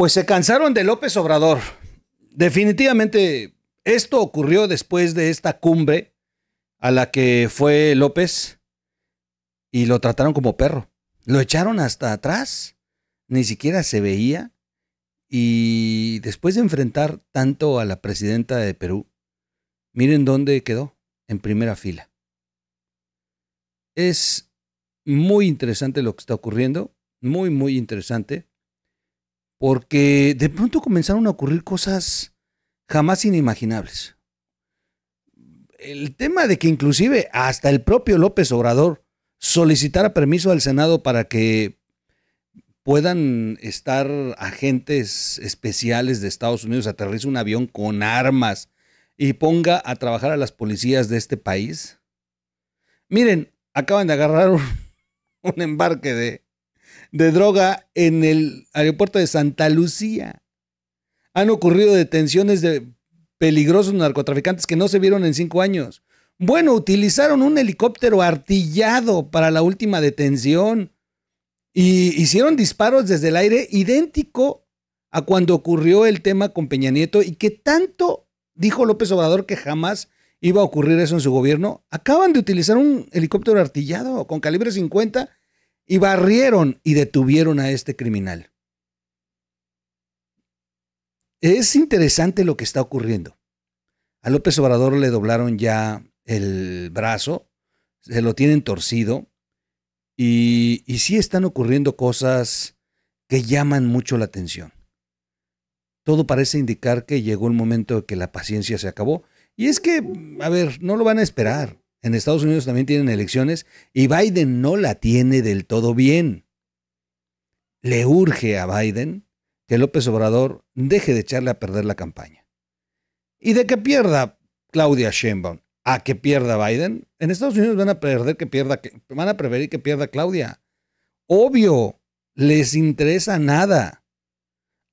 Pues se cansaron de López Obrador. Definitivamente esto ocurrió después de esta cumbre a la que fue López y lo trataron como perro. Lo echaron hasta atrás, ni siquiera se veía. Y después de enfrentar tanto a la presidenta de Perú, miren dónde quedó, en primera fila. Es muy interesante lo que está ocurriendo, muy, muy interesante porque de pronto comenzaron a ocurrir cosas jamás inimaginables. El tema de que inclusive hasta el propio López Obrador solicitara permiso al Senado para que puedan estar agentes especiales de Estados Unidos, aterrice un avión con armas y ponga a trabajar a las policías de este país. Miren, acaban de agarrar un embarque de de droga en el aeropuerto de Santa Lucía. Han ocurrido detenciones de peligrosos narcotraficantes que no se vieron en cinco años. Bueno, utilizaron un helicóptero artillado para la última detención y hicieron disparos desde el aire idéntico a cuando ocurrió el tema con Peña Nieto y que tanto dijo López Obrador que jamás iba a ocurrir eso en su gobierno. Acaban de utilizar un helicóptero artillado con calibre 50 y barrieron y detuvieron a este criminal. Es interesante lo que está ocurriendo. A López Obrador le doblaron ya el brazo, se lo tienen torcido y, sí están ocurriendo cosas que llaman mucho la atención. Todo parece indicar que llegó el momento de que la paciencia se acabó. Y es que, a ver, no lo van a esperar. En Estados Unidos también tienen elecciones y Biden no la tiene del todo bien. Le urge a Biden que López Obrador deje de echarle a perder la campaña. Y de que pierda Claudia Sheinbaum a que pierda Biden, en Estados Unidos van a perder que pierda, van a que pierda Claudia. Obvio, les interesa nada.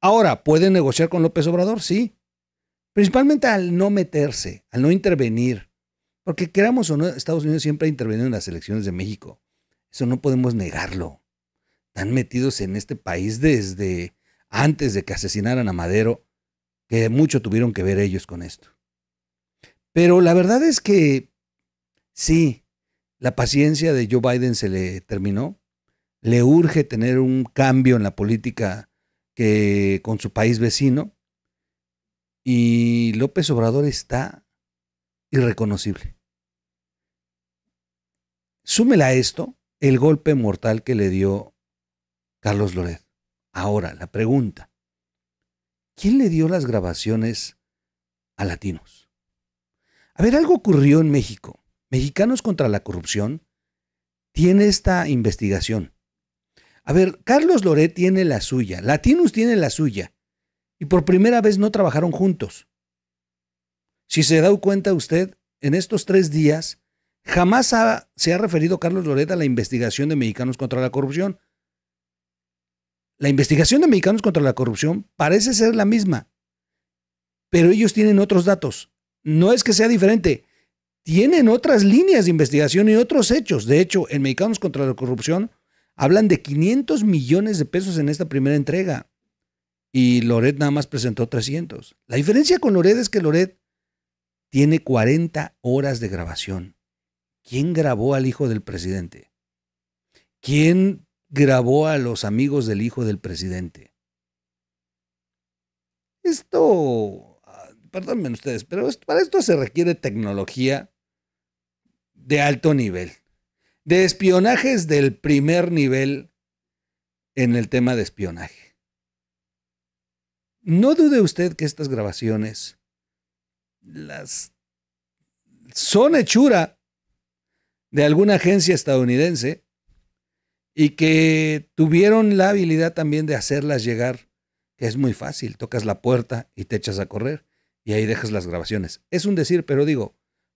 Ahora, ¿pueden negociar con López Obrador? Sí. Principalmente al no meterse, al no intervenir porque queramos o no, Estados Unidos siempre ha intervenido en las elecciones de México. Eso no podemos negarlo. Están metidos en este país desde antes de que asesinaran a Madero, que mucho tuvieron que ver ellos con esto. Pero la verdad es que sí, la paciencia de Joe Biden se le terminó. Le urge tener un cambio en la política con su país vecino. Y López Obrador está irreconocible. Súmela a esto el golpe mortal que le dio Carlos Loret. Ahora, la pregunta. ¿Quién le dio las grabaciones a latinos? A ver, algo ocurrió en México. Mexicanos contra la corrupción tiene esta investigación. A ver, Carlos Loret tiene la suya, Latinos tiene la suya, y por primera vez no trabajaron juntos. Si se da cuenta usted, en estos tres días Jamás se ha referido Carlos Loret a la investigación de Mexicanos contra la Corrupción. La investigación de Mexicanos contra la Corrupción parece ser la misma, pero ellos tienen otros datos. No es que sea diferente, tienen otras líneas de investigación y otros hechos. De hecho, en Mexicanos contra la Corrupción hablan de 500 millones de pesos en esta primera entrega y Loret nada más presentó 300. La diferencia con Loret es que Loret tiene 40 horas de grabación. ¿Quién grabó al hijo del presidente? ¿Quién grabó a los amigos del hijo del presidente? Esto, ah, perdónenme ustedes, pero para esto se requiere tecnología de alto nivel, de espionajes del primer nivel en el tema de espionaje. No dude usted que estas grabaciones las son hechura de alguna agencia estadounidense y que tuvieron la habilidad también de hacerlas llegar, que es muy fácil, tocas la puerta y te echas a correr y ahí dejas las grabaciones. Es un decir, pero digo,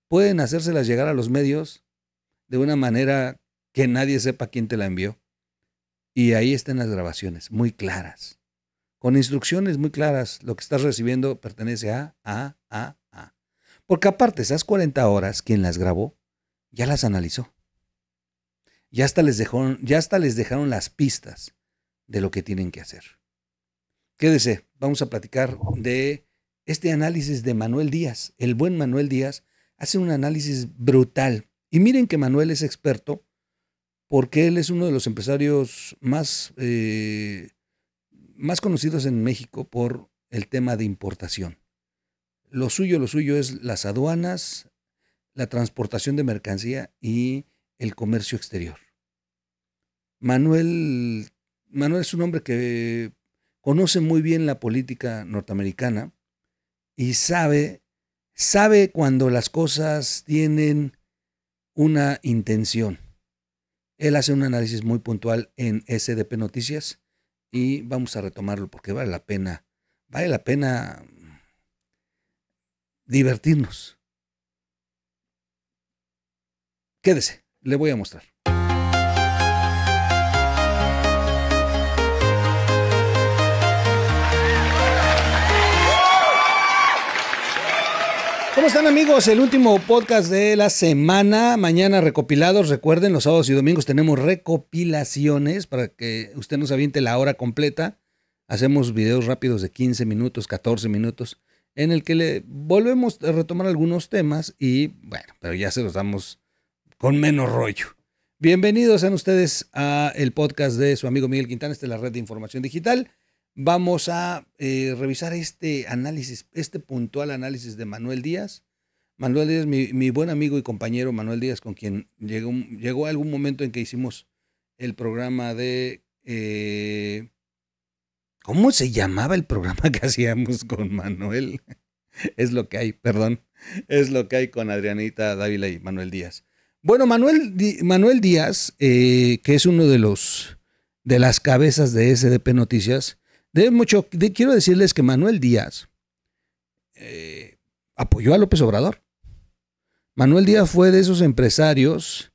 pueden hacérselas llegar a los medios de una manera que nadie sepa quién te la envió. Y ahí están las grabaciones, muy claras, con instrucciones muy claras, lo que estás recibiendo pertenece a, a, a, a. Porque aparte, esas 40 horas, ¿quién las grabó ya las analizó. Ya hasta les dejaron, ya hasta les dejaron las pistas de lo que tienen que hacer. Quédese, vamos a platicar de este análisis de Manuel Díaz. El buen Manuel Díaz hace un análisis brutal. Y miren que Manuel es experto porque él es uno de los empresarios más, eh, más conocidos en México por el tema de importación. Lo suyo, lo suyo es las aduanas, la transportación de mercancía y el comercio exterior. Manuel, Manuel es un hombre que conoce muy bien la política norteamericana y sabe, sabe cuando las cosas tienen una intención. Él hace un análisis muy puntual en SDP Noticias y vamos a retomarlo porque vale la pena, vale la pena divertirnos Quédese, le voy a mostrar. ¿Cómo están amigos? El último podcast de la semana, mañana recopilados. Recuerden, los sábados y domingos tenemos recopilaciones para que usted nos aviente la hora completa. Hacemos videos rápidos de 15 minutos, 14 minutos, en el que le volvemos a retomar algunos temas y bueno, pero ya se los damos con menos rollo. Bienvenidos sean ustedes a el podcast de su amigo Miguel Quintana, esta la red de información digital. Vamos a eh, revisar este análisis, este puntual análisis de Manuel Díaz. Manuel Díaz, mi, buen amigo y compañero Manuel Díaz, con quien llegó, llegó algún momento en que hicimos el programa de... Eh, ¿Cómo se llamaba el programa que hacíamos con Manuel? Es lo que hay, perdón. Es lo que hay con Adrianita Dávila y Manuel Díaz. Bueno, Manuel, Manuel Díaz, eh, que es uno de los de las cabezas de SDP Noticias, de mucho, quiero decirles que Manuel Díaz eh, apoyó a López Obrador. Manuel Díaz fue de esos empresarios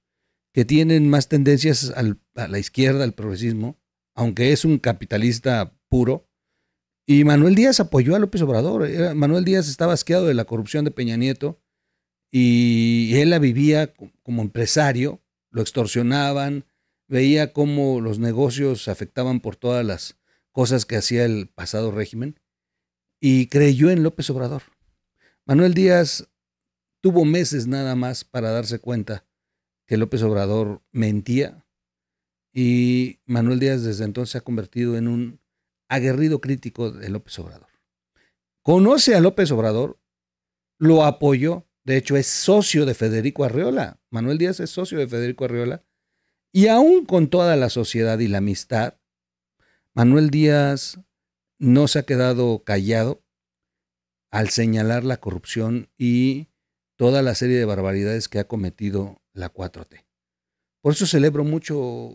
que tienen más tendencias a la izquierda, al progresismo, aunque es un capitalista puro. Y Manuel Díaz apoyó a López Obrador. Manuel Díaz estaba asqueado de la corrupción de Peña Nieto y él la vivía como empresario, lo extorsionaban, veía cómo los negocios afectaban por todas las cosas que hacía el pasado régimen y creyó en López Obrador. Manuel Díaz tuvo meses nada más para darse cuenta que López Obrador mentía y Manuel Díaz desde entonces se ha convertido en un aguerrido crítico de López Obrador. Conoce a López Obrador, lo apoyó de hecho, es socio de Federico Arriola. Manuel Díaz es socio de Federico Arriola. Y aún con toda la sociedad y la amistad, Manuel Díaz no se ha quedado callado al señalar la corrupción y toda la serie de barbaridades que ha cometido la 4T. Por eso celebro mucho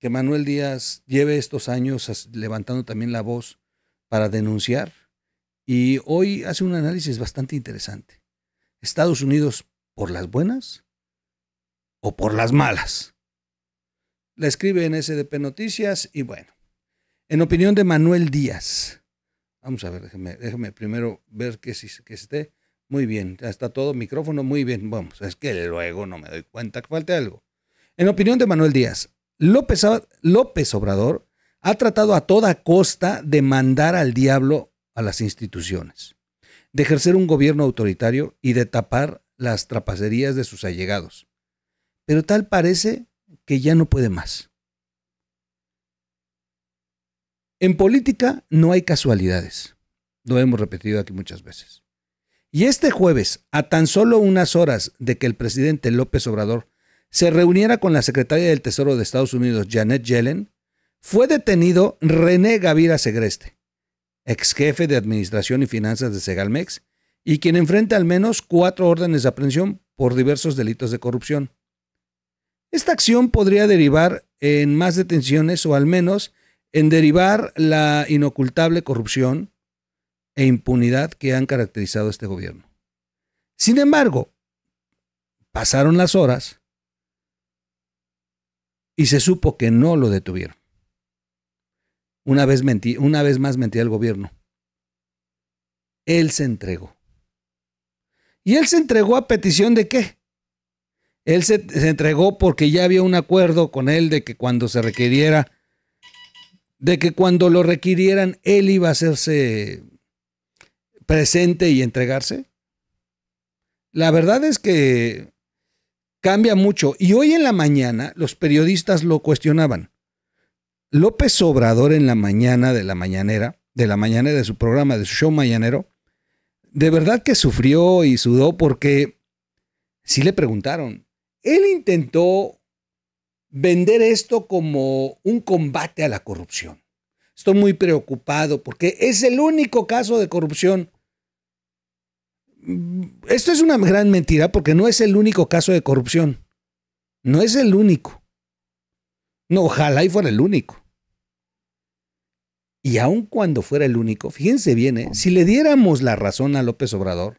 que Manuel Díaz lleve estos años levantando también la voz para denunciar y hoy hace un análisis bastante interesante. Estados Unidos por las buenas o por las malas. La escribe en SDP Noticias y bueno, en opinión de Manuel Díaz. Vamos a ver, déjeme, primero ver que, si, que esté muy bien. Ya está todo, micrófono muy bien. Vamos, es que luego no me doy cuenta que falte algo. En opinión de Manuel Díaz, López, López Obrador ha tratado a toda costa de mandar al diablo a las instituciones de ejercer un gobierno autoritario y de tapar las trapacerías de sus allegados. Pero tal parece que ya no puede más. En política no hay casualidades. Lo hemos repetido aquí muchas veces. Y este jueves, a tan solo unas horas de que el presidente López Obrador se reuniera con la secretaria del Tesoro de Estados Unidos, Janet Yellen, fue detenido René Gavira Segreste, ex jefe de Administración y Finanzas de Segalmex, y quien enfrenta al menos cuatro órdenes de aprehensión por diversos delitos de corrupción. Esta acción podría derivar en más detenciones o al menos en derivar la inocultable corrupción e impunidad que han caracterizado este gobierno. Sin embargo, pasaron las horas y se supo que no lo detuvieron. Una vez, mentí, una vez más mentí al gobierno. Él se entregó. ¿Y él se entregó a petición de qué? Él se, entregó porque ya había un acuerdo con él de que cuando se requiriera, de que cuando lo requirieran, él iba a hacerse presente y entregarse. La verdad es que cambia mucho. Y hoy en la mañana los periodistas lo cuestionaban. López Obrador en la mañana de la mañanera, de la mañana de su programa, de su show mañanero, de verdad que sufrió y sudó porque si le preguntaron. Él intentó vender esto como un combate a la corrupción. Estoy muy preocupado porque es el único caso de corrupción. Esto es una gran mentira porque no es el único caso de corrupción. No es el único. No, ojalá y fuera el único y aun cuando fuera el único, fíjense bien, ¿eh? si le diéramos la razón a López Obrador,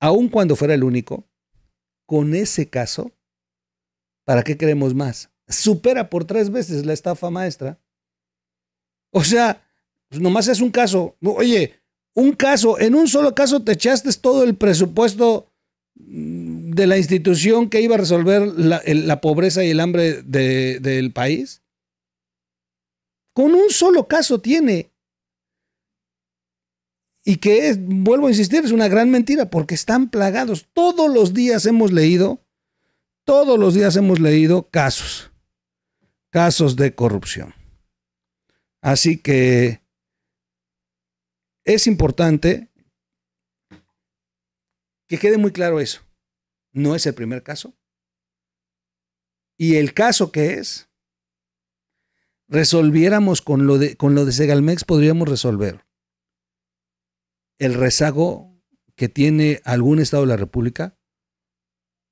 aun cuando fuera el único, con ese caso, ¿para qué queremos más? Supera por tres veces la estafa maestra. O sea, pues nomás es un caso. Oye, un caso, en un solo caso te echaste todo el presupuesto mm, de la institución que iba a resolver la, pobreza y el hambre del país. Con un solo caso tiene. Y que es, vuelvo a insistir, es una gran mentira porque están plagados. Todos los días hemos leído, todos los días hemos leído casos, casos de corrupción. Así que es importante que quede muy claro eso. No es el primer caso. Y el caso que es, resolviéramos con lo de, con lo de Segalmex, podríamos resolver el rezago que tiene algún estado de la República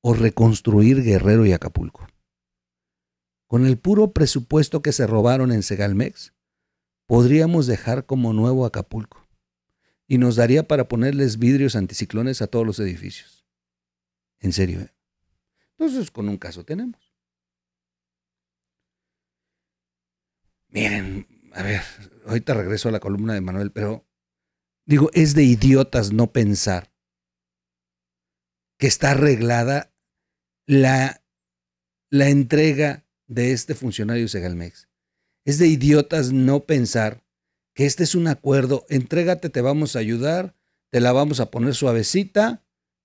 o reconstruir Guerrero y Acapulco. Con el puro presupuesto que se robaron en Segalmex, podríamos dejar como nuevo Acapulco y nos daría para ponerles vidrios anticiclones a todos los edificios. En serio. ¿eh? Entonces, con un caso tenemos. Miren, a ver, ahorita regreso a la columna de Manuel, pero digo, es de idiotas no pensar que está arreglada la, la entrega de este funcionario Segalmex. Es de idiotas no pensar que este es un acuerdo, entrégate, te vamos a ayudar, te la vamos a poner suavecita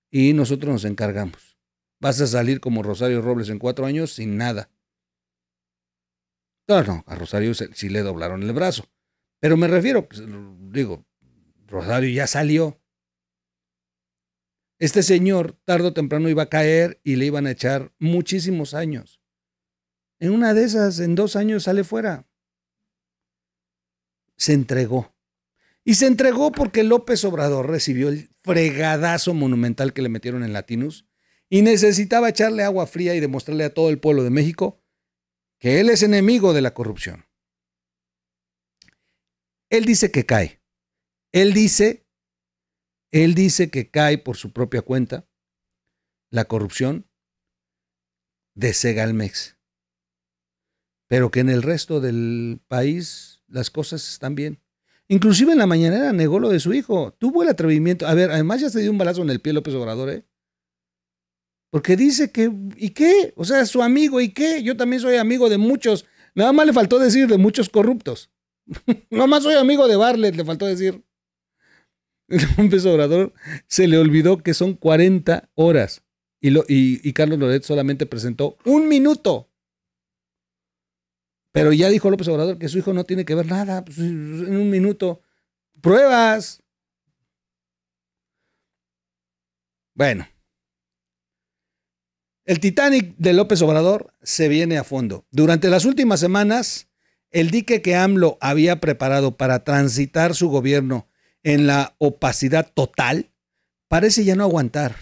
y nosotros nos encargamos. Vas a salir como Rosario Robles en cuatro años sin nada. No, no, a Rosario sí le doblaron el brazo. Pero me refiero, pues, digo, Rosario ya salió. Este señor tarde o temprano iba a caer y le iban a echar muchísimos años. En una de esas, en dos años sale fuera. Se entregó. Y se entregó porque López Obrador recibió el fregadazo monumental que le metieron en Latinus y necesitaba echarle agua fría y demostrarle a todo el pueblo de México que él es enemigo de la corrupción. Él dice que cae. Él dice, él dice que cae por su propia cuenta la corrupción de Segalmex. Pero que en el resto del país las cosas están bien. Inclusive en la mañanera negó lo de su hijo. Tuvo el atrevimiento. A ver, además ya se dio un balazo en el pie López Obrador, ¿eh? Porque dice que, ¿y qué? O sea, su amigo, ¿y qué? Yo también soy amigo de muchos, nada más le faltó decir de muchos corruptos. nada más soy amigo de Barlet, le faltó decir. López Obrador se le olvidó que son 40 horas y, Carlos Loret solamente presentó un minuto. Pero ya dijo López Obrador que su hijo no tiene que ver nada pues, en un minuto. Pruebas. Bueno. El Titanic de López Obrador se viene a fondo. Durante las últimas semanas, el dique que AMLO había preparado para transitar su gobierno en la opacidad total parece ya no aguantar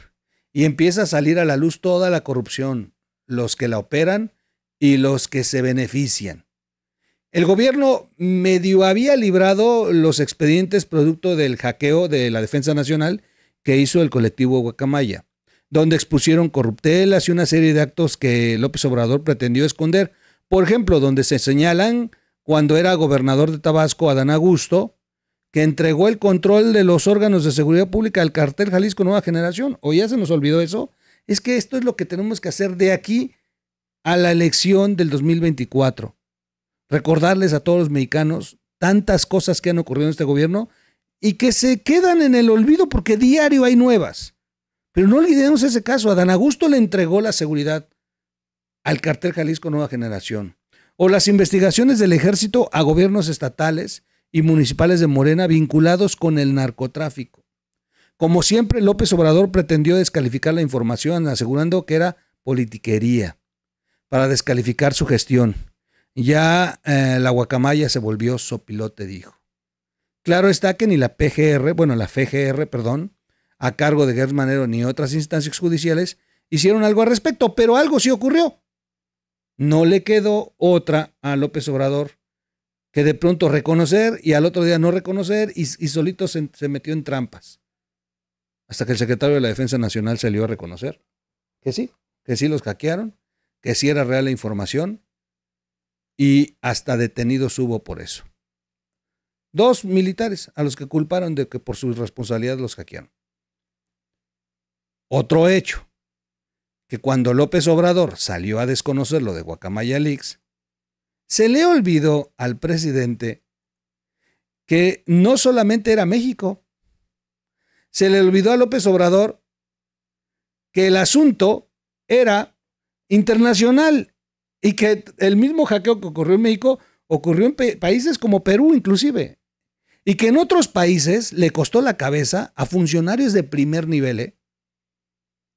y empieza a salir a la luz toda la corrupción, los que la operan y los que se benefician. El gobierno medio había librado los expedientes producto del hackeo de la Defensa Nacional que hizo el colectivo Guacamaya donde expusieron corruptelas y una serie de actos que López Obrador pretendió esconder. Por ejemplo, donde se señalan cuando era gobernador de Tabasco, Adán Augusto, que entregó el control de los órganos de seguridad pública al cartel Jalisco Nueva Generación. ¿O ya se nos olvidó eso? Es que esto es lo que tenemos que hacer de aquí a la elección del 2024. Recordarles a todos los mexicanos tantas cosas que han ocurrido en este gobierno y que se quedan en el olvido porque diario hay nuevas. Pero no olvidemos ese caso. Adán Augusto le entregó la seguridad al cartel Jalisco Nueva Generación. O las investigaciones del ejército a gobiernos estatales y municipales de Morena vinculados con el narcotráfico. Como siempre, López Obrador pretendió descalificar la información asegurando que era politiquería para descalificar su gestión. Ya eh, la guacamaya se volvió sopilote, dijo. Claro está que ni la PGR, bueno, la FGR, perdón, a cargo de Gertz ni otras instancias judiciales hicieron algo al respecto, pero algo sí ocurrió. No le quedó otra a López Obrador que de pronto reconocer y al otro día no reconocer y, solito se, metió en trampas. Hasta que el secretario de la Defensa Nacional salió a reconocer que sí, que sí los hackearon, que sí era real la información y hasta detenidos hubo por eso. Dos militares a los que culparon de que por su responsabilidad los hackearon. Otro hecho, que cuando López Obrador salió a desconocer lo de Guacamaya Leaks, se le olvidó al presidente que no solamente era México, se le olvidó a López Obrador que el asunto era internacional y que el mismo hackeo que ocurrió en México ocurrió en países como Perú inclusive, y que en otros países le costó la cabeza a funcionarios de primer nivel, ¿eh?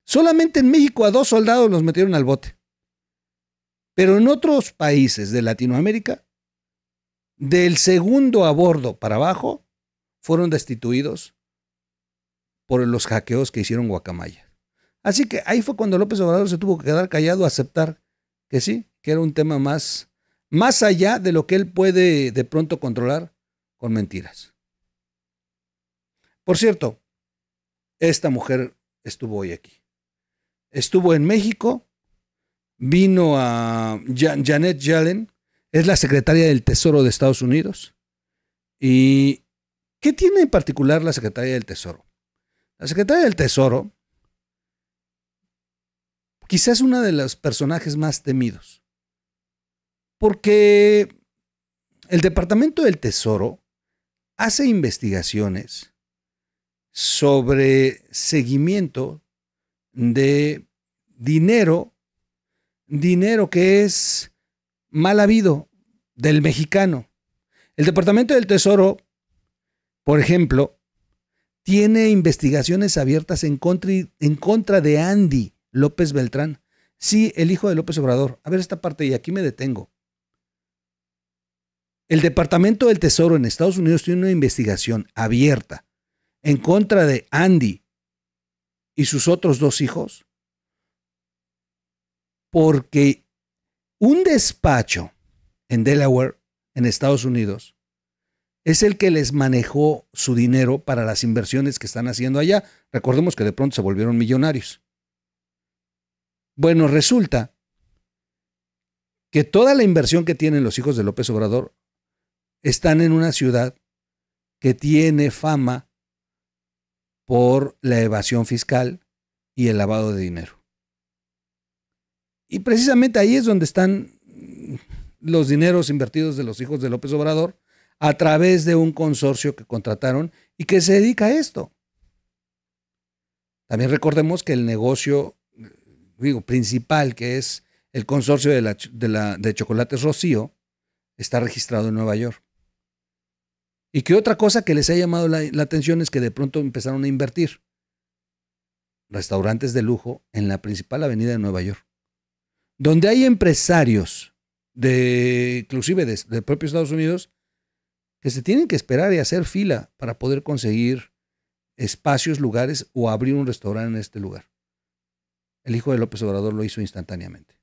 Solamente en México a dos soldados los metieron al bote. Pero en otros países de Latinoamérica, del segundo a bordo para abajo, fueron destituidos por los hackeos que hicieron Guacamaya. Así que ahí fue cuando López Obrador se tuvo que quedar callado, a aceptar que sí, que era un tema más, más allá de lo que él puede de pronto controlar con mentiras. Por cierto, esta mujer estuvo hoy aquí estuvo en México, vino a Janet Yellen, es la secretaria del Tesoro de Estados Unidos. ¿Y qué tiene en particular la secretaria del Tesoro? La secretaria del Tesoro quizás una de los personajes más temidos. Porque el Departamento del Tesoro hace investigaciones sobre seguimiento de dinero, dinero que es mal habido del mexicano. El Departamento del Tesoro, por ejemplo, tiene investigaciones abiertas en contra, de Andy López Beltrán. Sí, el hijo de López Obrador. A ver esta parte y aquí me detengo. El Departamento del Tesoro en Estados Unidos tiene una investigación abierta en contra de Andy y sus otros dos hijos porque un despacho en Delaware, en Estados Unidos, es el que les manejó su dinero para las inversiones que están haciendo allá. Recordemos que de pronto se volvieron millonarios. Bueno, resulta que toda la inversión que tienen los hijos de López Obrador están en una ciudad que tiene fama por la evasión fiscal y el lavado de dinero. Y precisamente ahí es donde están los dineros invertidos de los hijos de López Obrador a través de un consorcio que contrataron y que se dedica a esto. También recordemos que el negocio principal, que es el consorcio de, Chocolates Rocío, está registrado en Nueva York. Y que otra cosa que les ha llamado la atención es que de pronto empezaron a invertir restaurantes de lujo en la principal avenida de Nueva York donde hay empresarios de, inclusive de, propios Estados Unidos, que se tienen que esperar y hacer fila para poder conseguir espacios, lugares o abrir un restaurante en este lugar. El hijo de López Obrador lo hizo instantáneamente.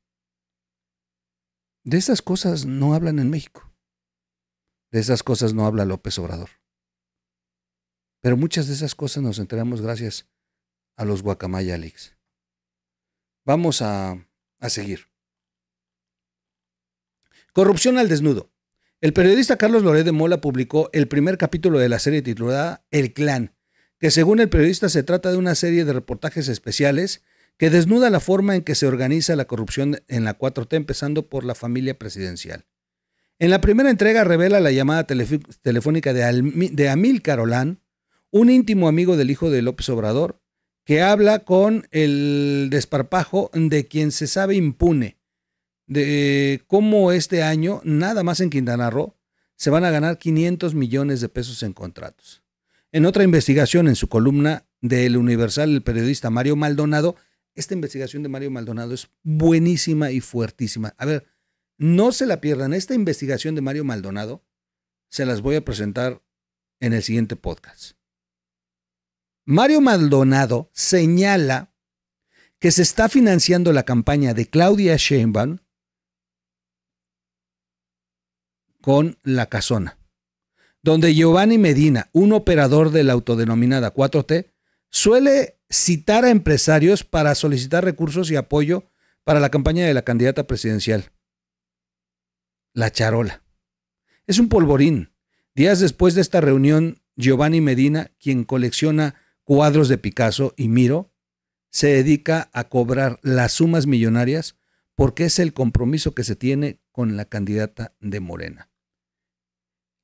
De esas cosas no hablan en México. De esas cosas no habla López Obrador. Pero muchas de esas cosas nos enteramos gracias a los Guacamaya Leaks. Vamos a a seguir. Corrupción al desnudo. El periodista Carlos Loré de Mola publicó el primer capítulo de la serie titulada El Clan, que según el periodista se trata de una serie de reportajes especiales que desnuda la forma en que se organiza la corrupción en la 4T, empezando por la familia presidencial. En la primera entrega revela la llamada telefónica de, Amil Carolán, un íntimo amigo del hijo de López Obrador, que habla con el desparpajo de quien se sabe impune, de cómo este año, nada más en Quintana Roo, se van a ganar 500 millones de pesos en contratos. En otra investigación, en su columna del Universal, el periodista Mario Maldonado, esta investigación de Mario Maldonado es buenísima y fuertísima. A ver, no se la pierdan. Esta investigación de Mario Maldonado se las voy a presentar en el siguiente podcast. Mario Maldonado señala que se está financiando la campaña de Claudia Sheinbaum con La Casona, donde Giovanni Medina, un operador de la autodenominada 4T, suele citar a empresarios para solicitar recursos y apoyo para la campaña de la candidata presidencial. La charola. Es un polvorín. Días después de esta reunión, Giovanni Medina, quien colecciona cuadros de Picasso y Miro, se dedica a cobrar las sumas millonarias porque es el compromiso que se tiene con la candidata de Morena.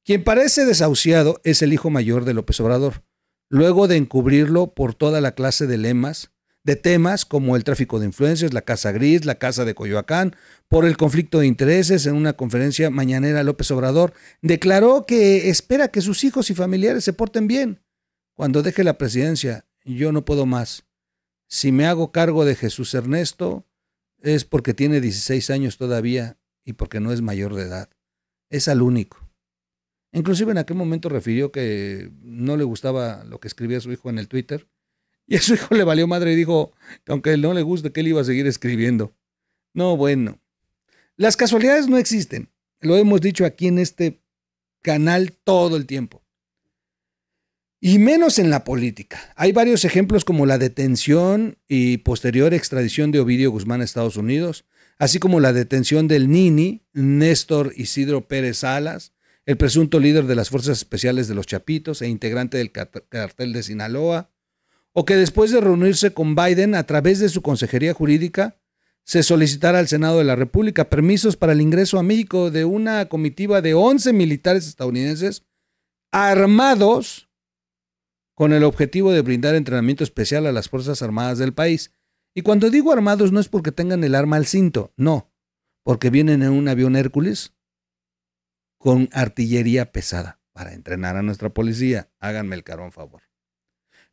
Quien parece desahuciado es el hijo mayor de López Obrador, luego de encubrirlo por toda la clase de lemas, de temas como el tráfico de influencias, la Casa Gris, la Casa de Coyoacán, por el conflicto de intereses en una conferencia mañanera López Obrador, declaró que espera que sus hijos y familiares se porten bien cuando deje la presidencia, yo no puedo más. Si me hago cargo de Jesús Ernesto, es porque tiene 16 años todavía y porque no es mayor de edad. Es al único. Inclusive en aquel momento refirió que no le gustaba lo que escribía su hijo en el Twitter. Y a su hijo le valió madre y dijo que aunque no le guste, que él iba a seguir escribiendo. No, bueno. Las casualidades no existen. Lo hemos dicho aquí en este canal todo el tiempo y menos en la política. Hay varios ejemplos como la detención y posterior extradición de Ovidio Guzmán a Estados Unidos, así como la detención del Nini, Néstor Isidro Pérez Salas, el presunto líder de las Fuerzas Especiales de los Chapitos e integrante del cartel de Sinaloa, o que después de reunirse con Biden a través de su consejería jurídica, se solicitara al Senado de la República permisos para el ingreso a México de una comitiva de 11 militares estadounidenses armados con el objetivo de brindar entrenamiento especial a las Fuerzas Armadas del país. Y cuando digo armados no es porque tengan el arma al cinto, no, porque vienen en un avión Hércules con artillería pesada para entrenar a nuestra policía. Háganme el carón favor.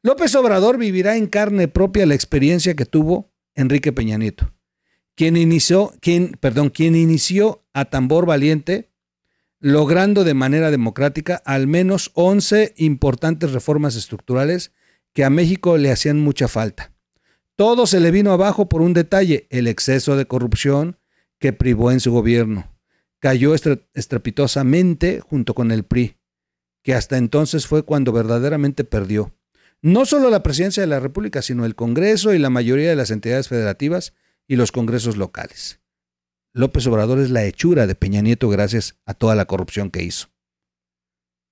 López Obrador vivirá en carne propia la experiencia que tuvo Enrique Peña Nieto, quien inició, quien, perdón, quien inició a tambor valiente logrando de manera democrática al menos 11 importantes reformas estructurales que a México le hacían mucha falta. Todo se le vino abajo por un detalle, el exceso de corrupción que privó en su gobierno. Cayó estrepitosamente junto con el PRI, que hasta entonces fue cuando verdaderamente perdió. No solo la presidencia de la República, sino el Congreso y la mayoría de las entidades federativas y los congresos locales. López Obrador es la hechura de Peña Nieto gracias a toda la corrupción que hizo.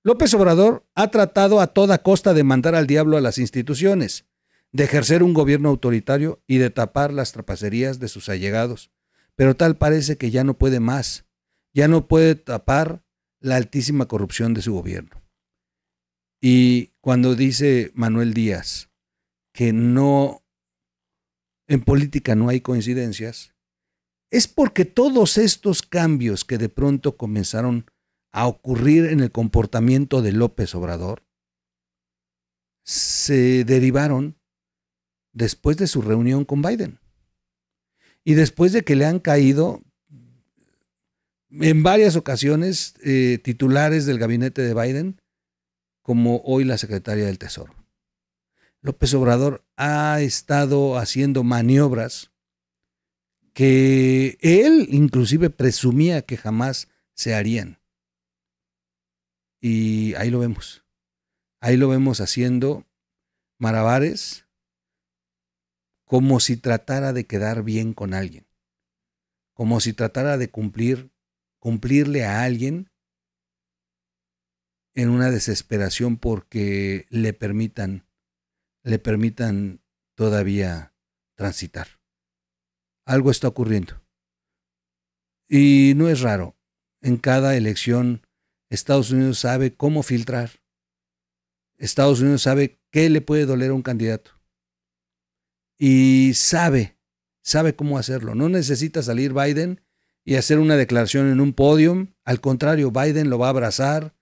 López Obrador ha tratado a toda costa de mandar al diablo a las instituciones, de ejercer un gobierno autoritario y de tapar las trapacerías de sus allegados. Pero tal parece que ya no puede más, ya no puede tapar la altísima corrupción de su gobierno. Y cuando dice Manuel Díaz que no, en política no hay coincidencias, es porque todos estos cambios que de pronto comenzaron a ocurrir en el comportamiento de López Obrador se derivaron después de su reunión con Biden y después de que le han caído en varias ocasiones eh, titulares del gabinete de Biden, como hoy la secretaria del Tesoro. López Obrador ha estado haciendo maniobras que él inclusive presumía que jamás se harían. Y ahí lo vemos. Ahí lo vemos haciendo maravares como si tratara de quedar bien con alguien. Como si tratara de cumplir, cumplirle a alguien en una desesperación porque le permitan, le permitan todavía transitar algo está ocurriendo. Y no es raro. En cada elección, Estados Unidos sabe cómo filtrar. Estados Unidos sabe qué le puede doler a un candidato. Y sabe, sabe cómo hacerlo. No necesita salir Biden y hacer una declaración en un podio. Al contrario, Biden lo va a abrazar,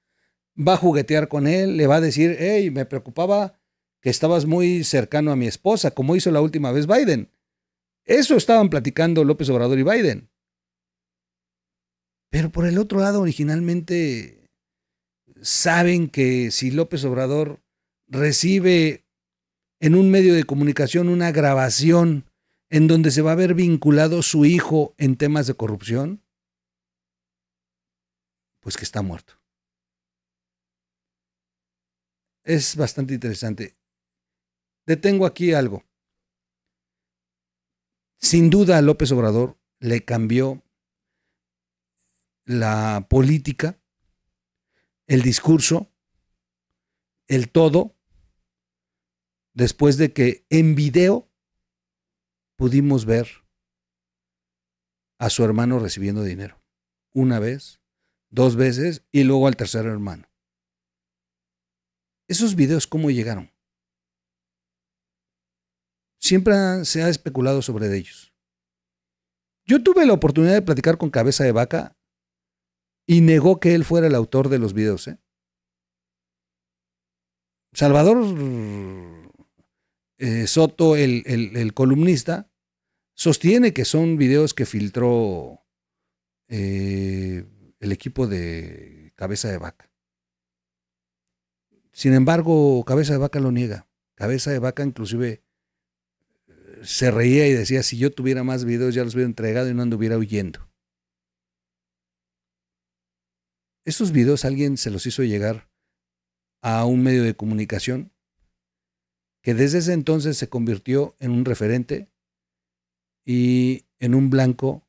va a juguetear con él, le va a decir, hey, me preocupaba que estabas muy cercano a mi esposa, como hizo la última vez Biden. Eso estaban platicando López Obrador y Biden. Pero por el otro lado, originalmente saben que si López Obrador recibe en un medio de comunicación una grabación en donde se va a ver vinculado su hijo en temas de corrupción, pues que está muerto. Es bastante interesante. Detengo aquí algo. Sin duda, López Obrador le cambió la política, el discurso, el todo, después de que en video pudimos ver a su hermano recibiendo dinero. Una vez, dos veces y luego al tercer hermano. ¿Esos videos cómo llegaron? siempre se ha especulado sobre ellos. Yo tuve la oportunidad de platicar con Cabeza de Vaca y negó que él fuera el autor de los videos. ¿eh? Salvador eh, Soto, el, columnista, sostiene que son videos que filtró eh, el equipo de Cabeza de Vaca. Sin embargo, Cabeza de Vaca lo niega. Cabeza de Vaca inclusive se reía y decía, si yo tuviera más videos ya los hubiera entregado y no anduviera huyendo. Estos videos alguien se los hizo llegar a un medio de comunicación que desde ese entonces se convirtió en un referente y en un blanco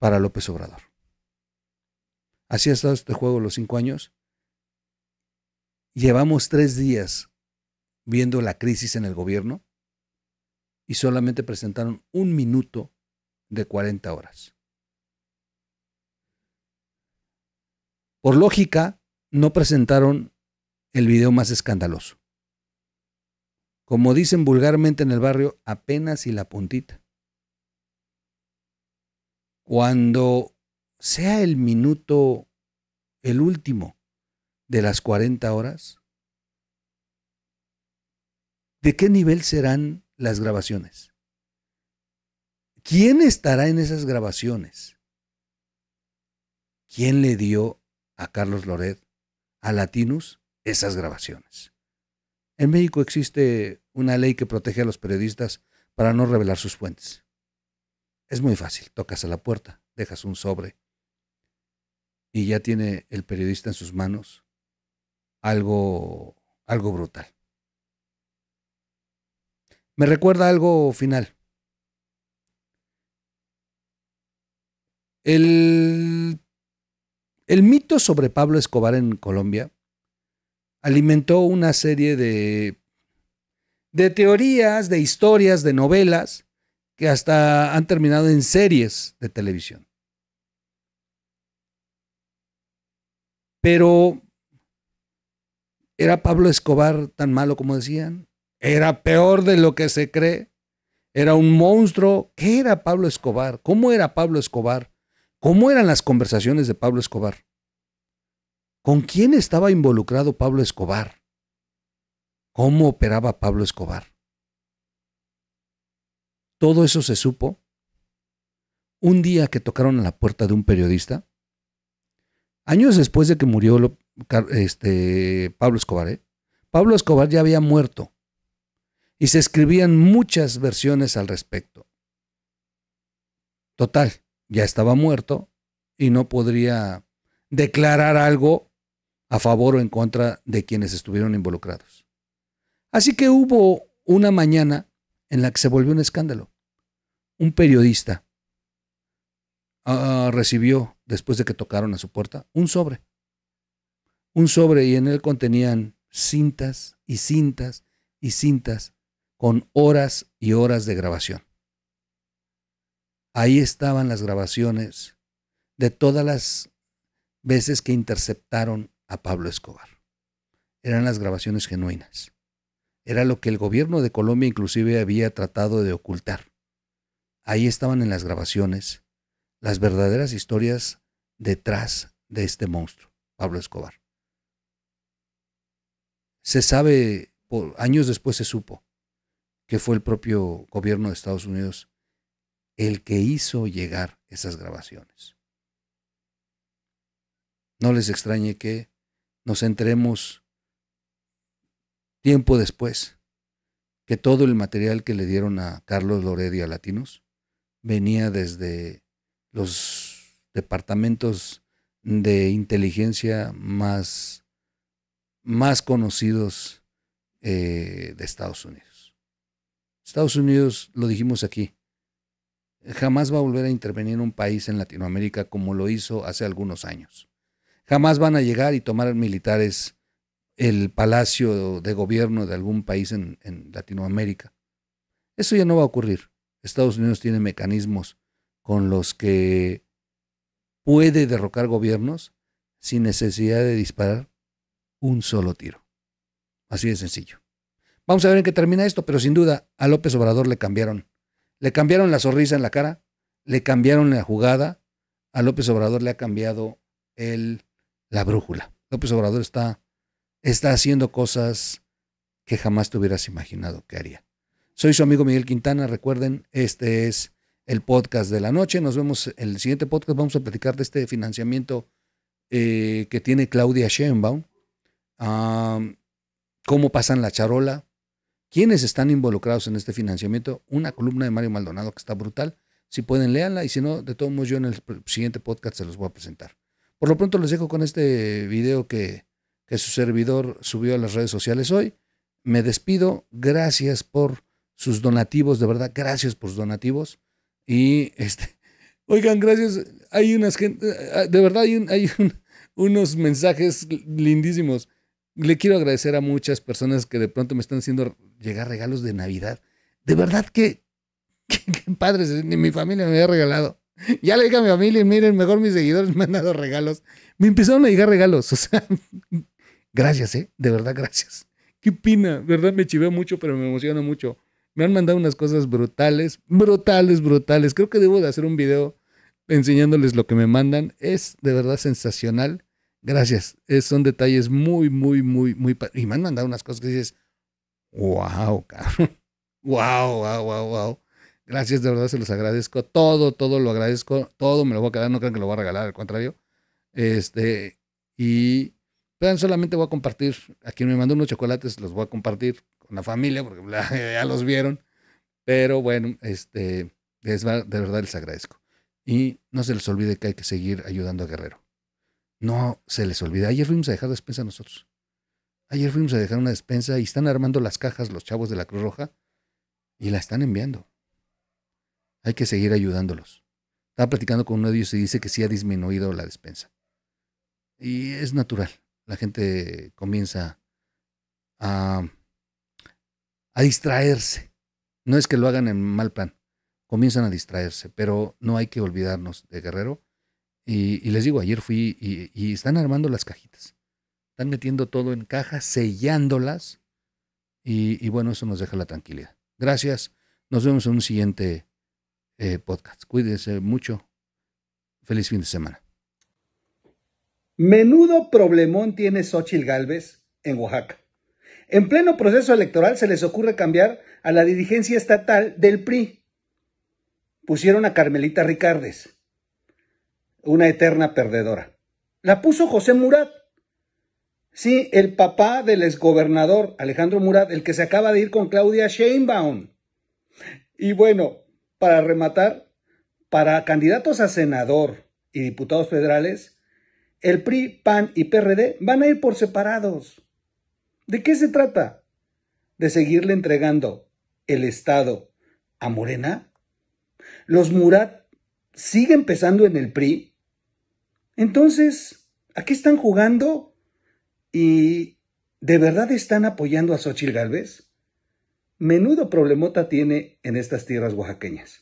para López Obrador. Así ha estado este juego los cinco años. Llevamos tres días viendo la crisis en el gobierno y solamente presentaron un minuto de 40 horas. Por lógica, no presentaron el video más escandaloso. Como dicen vulgarmente en el barrio, apenas y la puntita. Cuando sea el minuto, el último de las 40 horas, ¿de qué nivel serán las grabaciones. ¿Quién estará en esas grabaciones? ¿Quién le dio a Carlos Loret, a Latinus, esas grabaciones? En México existe una ley que protege a los periodistas para no revelar sus fuentes. Es muy fácil, tocas a la puerta, dejas un sobre y ya tiene el periodista en sus manos algo algo brutal me recuerda algo final. El, el mito sobre Pablo Escobar en Colombia alimentó una serie de, de teorías, de historias, de novelas que hasta han terminado en series de televisión. Pero ¿era Pablo Escobar tan malo como decían? Era peor de lo que se cree. Era un monstruo. ¿Qué era Pablo Escobar? ¿Cómo era Pablo Escobar? ¿Cómo eran las conversaciones de Pablo Escobar? ¿Con quién estaba involucrado Pablo Escobar? ¿Cómo operaba Pablo Escobar? Todo eso se supo un día que tocaron a la puerta de un periodista, años después de que murió este, Pablo Escobar. ¿eh? Pablo Escobar ya había muerto y se escribían muchas versiones al respecto. Total, ya estaba muerto y no podría declarar algo a favor o en contra de quienes estuvieron involucrados. Así que hubo una mañana en la que se volvió un escándalo. Un periodista ah, recibió, después de que tocaron a su puerta, un sobre. Un sobre y en él contenían cintas y cintas y cintas con horas y horas de grabación. Ahí estaban las grabaciones de todas las veces que interceptaron a Pablo Escobar. Eran las grabaciones genuinas. Era lo que el gobierno de Colombia inclusive había tratado de ocultar. Ahí estaban en las grabaciones las verdaderas historias detrás de este monstruo, Pablo Escobar. Se sabe, años después se supo, que fue el propio gobierno de Estados Unidos el que hizo llegar esas grabaciones. No les extrañe que nos entremos tiempo después que todo el material que le dieron a Carlos Lored a Latinos venía desde los departamentos de inteligencia más, más conocidos eh, de Estados Unidos. Estados Unidos, lo dijimos aquí, jamás va a volver a intervenir un país en Latinoamérica como lo hizo hace algunos años. Jamás van a llegar y tomar militares el palacio de gobierno de algún país en, en Latinoamérica. Eso ya no va a ocurrir. Estados Unidos tiene mecanismos con los que puede derrocar gobiernos sin necesidad de disparar un solo tiro. Así de sencillo. Vamos a ver en qué termina esto, pero sin duda a López Obrador le cambiaron. Le cambiaron la sonrisa en la cara, le cambiaron la jugada, a López Obrador le ha cambiado el, la brújula. López Obrador está, está haciendo cosas que jamás te hubieras imaginado que haría. Soy su amigo Miguel Quintana, recuerden, este es el podcast de la noche. Nos vemos en el siguiente podcast. Vamos a platicar de este financiamiento eh, que tiene Claudia Sheinbaum. Ah, cómo pasan la charola, quiénes están involucrados en este financiamiento. Una columna de Mario Maldonado que está brutal. Si pueden, léanla y si no, de todos modos, yo en el siguiente podcast se los voy a presentar. Por lo pronto les dejo con este video que, su servidor subió a las redes sociales hoy. Me despido. Gracias por sus donativos, de verdad, gracias por sus donativos. Y este, oigan, gracias. Hay unas eh, de verdad, hay, unos mensajes lindísimos le quiero agradecer a muchas personas que de pronto me están haciendo llegar regalos de Navidad. De verdad que, que, padres, eh, ni mi familia me había regalado. Ya le dije a mi familia, miren, mejor mis seguidores me han dado regalos. Me empezaron a llegar regalos, o sea, gracias, ¿eh? De verdad, gracias. Qué de verdad me chiveo mucho, pero me emociona mucho. Me han mandado unas cosas brutales, brutales, brutales. Creo que debo de hacer un video enseñándoles lo que me mandan. Es de verdad sensacional. Gracias. son detalles muy, muy, muy, muy. Y me han mandado unas cosas que dices, wow, cabrón. Wow, wow, wow, wow. Gracias, de verdad se los agradezco. Todo, todo lo agradezco. Todo me lo voy a quedar, no crean que lo voy a regalar, al contrario. Este, y pero solamente voy a compartir. A quien me mandó unos chocolates, los voy a compartir con la familia, porque ya los vieron. Pero bueno, este, de verdad les agradezco. Y no se les olvide que hay que seguir ayudando a Guerrero. No se les olvida. Ayer fuimos a dejar despensa nosotros. Ayer fuimos a dejar una despensa y están armando las cajas los chavos de la Cruz Roja y la están enviando. Hay que seguir ayudándolos. Estaba platicando con uno de ellos y dice que sí ha disminuido la despensa. Y es natural. La gente comienza a, a distraerse. No es que lo hagan en mal plan. Comienzan a distraerse, pero no hay que olvidarnos de Guerrero y, les digo, ayer fui y, están armando las cajitas. Están metiendo todo en cajas, sellándolas. Y, bueno, eso nos deja la tranquilidad. Gracias. Nos vemos en un siguiente eh, podcast. Cuídense mucho. Feliz fin de semana. Menudo problemón tiene Xochil Galvez en Oaxaca. En pleno proceso electoral se les ocurre cambiar a la dirigencia estatal del PRI. Pusieron a Carmelita Ricardes una eterna perdedora. La puso José Murat. Sí, el papá del exgobernador Alejandro Murat, el que se acaba de ir con Claudia Sheinbaum. Y bueno, para rematar, para candidatos a senador y diputados federales, el PRI, PAN y PRD van a ir por separados. ¿De qué se trata? ¿De seguirle entregando el Estado a Morena? ¿Los Murat siguen pesando en el PRI? Entonces, ¿a qué están jugando? ¿Y de verdad están apoyando a Xochitl Galvez? Menudo problemota tiene en estas tierras oaxaqueñas.